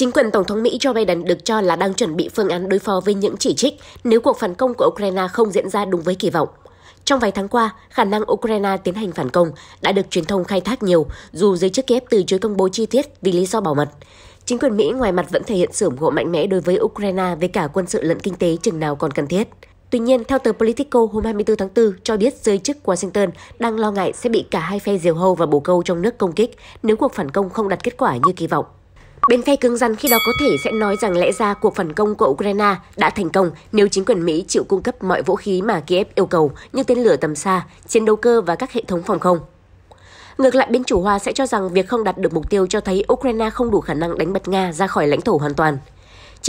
Chính quyền Tổng thống Mỹ Joe Biden được cho là đang chuẩn bị phương án đối phó với những chỉ trích nếu cuộc phản công của Ukraine không diễn ra đúng với kỳ vọng. Trong vài tháng qua, khả năng Ukraine tiến hành phản công đã được truyền thông khai thác nhiều, dù giới chức Kiev từ chối công bố chi tiết vì lý do bảo mật. Chính quyền Mỹ ngoài mặt vẫn thể hiện sự ủng hộ mạnh mẽ đối với Ukraine về cả quân sự lẫn kinh tế chừng nào còn cần thiết. Tuy nhiên, theo tờ Politico hôm 24 tháng 4 cho biết giới chức Washington đang lo ngại sẽ bị cả hai phe diều hâu và bồ câu trong nước công kích nếu cuộc phản công không đạt kết quả như kỳ vọng. Bên phe cứng rắn khi đó có thể sẽ nói rằng lẽ ra cuộc phản công của Ukraine đã thành công nếu chính quyền Mỹ chịu cung cấp mọi vũ khí mà Kiev yêu cầu như tên lửa tầm xa, chiến đấu cơ và các hệ thống phòng không. Ngược lại, bên chủ hòa sẽ cho rằng việc không đạt được mục tiêu cho thấy Ukraine không đủ khả năng đánh bật Nga ra khỏi lãnh thổ hoàn toàn –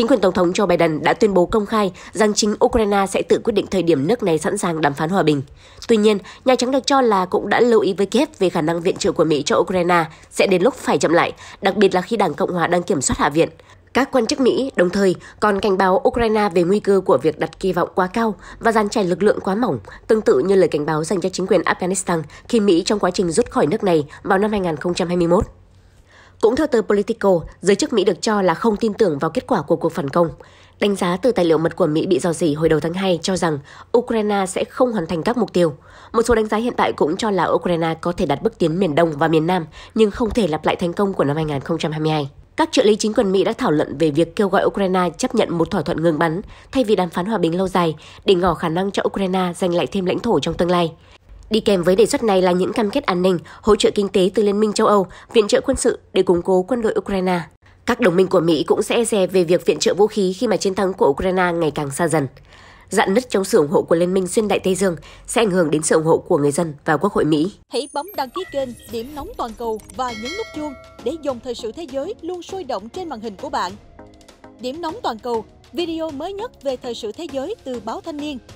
Chính quyền Tổng thống Joe Biden đã tuyên bố công khai rằng chính Ukraine sẽ tự quyết định thời điểm nước này sẵn sàng đàm phán hòa bình. Tuy nhiên, Nhà Trắng được cho là cũng đã lưu ý với Kiev về khả năng viện trợ của Mỹ cho Ukraine sẽ đến lúc phải chậm lại, đặc biệt là khi Đảng Cộng hòa đang kiểm soát Hạ viện. Các quan chức Mỹ đồng thời còn cảnh báo Ukraine về nguy cơ của việc đặt kỳ vọng quá cao và dàn trải lực lượng quá mỏng, tương tự như lời cảnh báo dành cho chính quyền Afghanistan khi Mỹ trong quá trình rút khỏi nước này vào năm 2021. Cũng theo tờ Politico, giới chức Mỹ được cho là không tin tưởng vào kết quả của cuộc phản công. Đánh giá từ tài liệu mật của Mỹ bị dò dỉ hồi đầu tháng 2 cho rằng Ukraine sẽ không hoàn thành các mục tiêu. Một số đánh giá hiện tại cũng cho là Ukraine có thể đạt bước tiến miền Đông và miền Nam, nhưng không thể lặp lại thành công của năm 2022. Các trợ lý chính quyền Mỹ đã thảo luận về việc kêu gọi Ukraine chấp nhận một thỏa thuận ngừng bắn thay vì đàm phán hòa bình lâu dài để ngỏ khả năng cho Ukraine giành lại thêm lãnh thổ trong tương lai. Đi kèm với đề xuất này là những cam kết an ninh, hỗ trợ kinh tế từ Liên minh châu Âu, viện trợ quân sự để củng cố quân đội Ukraine. Các đồng minh của Mỹ cũng sẽ e dè về việc viện trợ vũ khí khi mà chiến thắng của Ukraine ngày càng xa dần. Dạn nứt trong sự ủng hộ của Liên minh xuyên Đại Tây Dương sẽ ảnh hưởng đến sự ủng hộ của người dân và Quốc hội Mỹ. Hãy bấm đăng ký kênh Điểm Nóng Toàn Cầu và nhấn nút chuông để dòng thời sự thế giới luôn sôi động trên màn hình của bạn. Điểm Nóng Toàn Cầu, video mới nhất về thời sự thế giới từ báo Thanh Niên –